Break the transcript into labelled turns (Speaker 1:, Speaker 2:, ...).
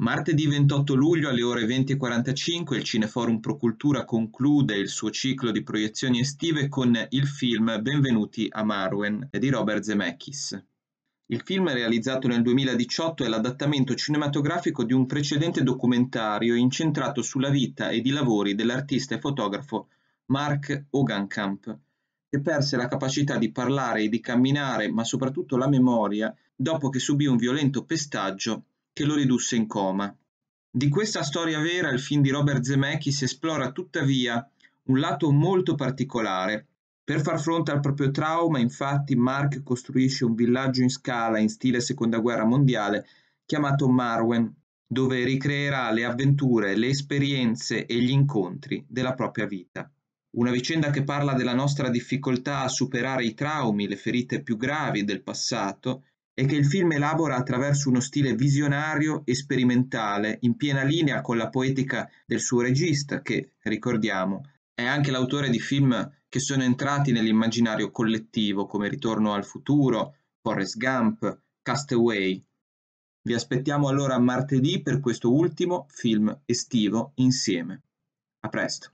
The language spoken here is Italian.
Speaker 1: Martedì 28 luglio alle ore 20.45 il Cineforum Procultura conclude il suo ciclo di proiezioni estive con il film Benvenuti a Marwen di Robert Zemeckis. Il film realizzato nel 2018 è l'adattamento cinematografico di un precedente documentario incentrato sulla vita ed i lavori dell'artista e fotografo Mark Hogankamp, che perse la capacità di parlare e di camminare, ma soprattutto la memoria, dopo che subì un violento pestaggio che lo ridusse in coma. Di questa storia vera il film di Robert Zemeckis esplora tuttavia un lato molto particolare. Per far fronte al proprio trauma, infatti, Mark costruisce un villaggio in scala in stile Seconda Guerra Mondiale chiamato Marwen, dove ricreerà le avventure, le esperienze e gli incontri della propria vita. Una vicenda che parla della nostra difficoltà a superare i traumi, le ferite più gravi del passato e che il film elabora attraverso uno stile visionario e sperimentale, in piena linea con la poetica del suo regista, che, ricordiamo, è anche l'autore di film che sono entrati nell'immaginario collettivo, come Ritorno al futuro, Forrest Gump, Castaway. Vi aspettiamo allora martedì per questo ultimo film estivo insieme. A presto!